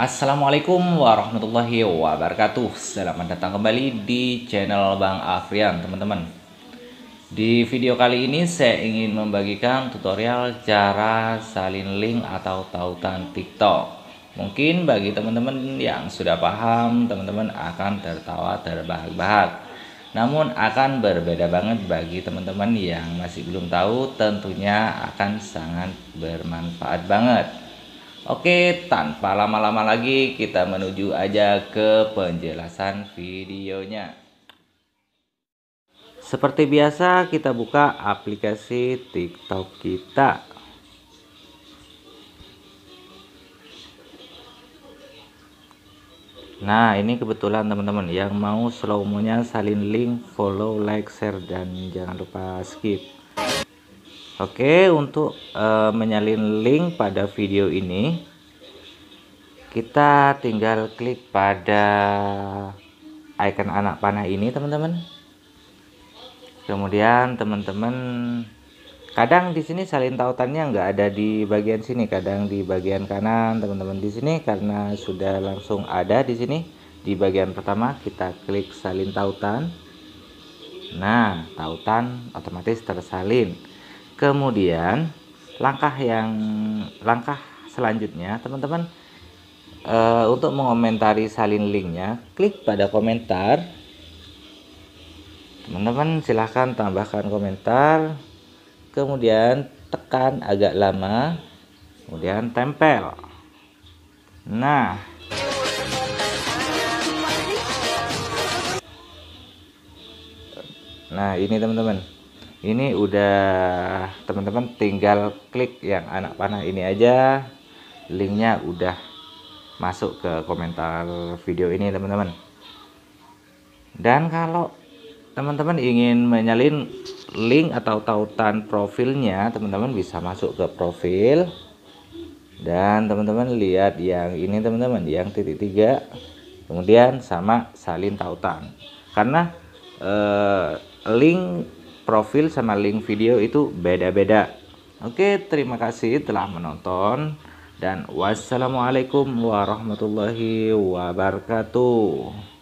Assalamualaikum warahmatullahi wabarakatuh Selamat datang kembali di channel Bang Afrian teman-teman Di video kali ini saya ingin membagikan tutorial cara salin link atau tautan tiktok Mungkin bagi teman-teman yang sudah paham teman-teman akan tertawa terbahak-bahak namun akan berbeda banget bagi teman-teman yang masih belum tahu tentunya akan sangat bermanfaat banget Oke, tanpa lama-lama lagi kita menuju aja ke penjelasan videonya. Seperti biasa kita buka aplikasi TikTok kita. Nah ini kebetulan teman-teman yang mau slow-mo nya salin link, follow, like, share dan jangan lupa skip Oke, untuk uh, menyalin link pada video ini kita tinggal klik pada icon anak panah ini, teman-teman. Kemudian teman-teman kadang di sini salin tautannya nggak ada di bagian sini, kadang di bagian kanan, teman-teman. Di sini karena sudah langsung ada di sini di bagian pertama kita klik salin tautan. Nah, tautan otomatis tersalin kemudian langkah yang langkah selanjutnya teman-teman e, untuk mengomentari salin linknya klik pada komentar teman-teman silahkan tambahkan komentar kemudian tekan agak lama kemudian tempel nah nah ini teman-teman ini udah teman-teman tinggal klik yang anak panah ini aja linknya udah masuk ke komentar video ini teman-teman dan kalau teman-teman ingin menyalin link atau tautan profilnya teman-teman bisa masuk ke profil dan teman-teman lihat yang ini teman-teman yang titik tiga kemudian sama salin tautan karena eh, link profil sama link video itu beda-beda. Oke, terima kasih telah menonton dan wassalamualaikum warahmatullahi wabarakatuh.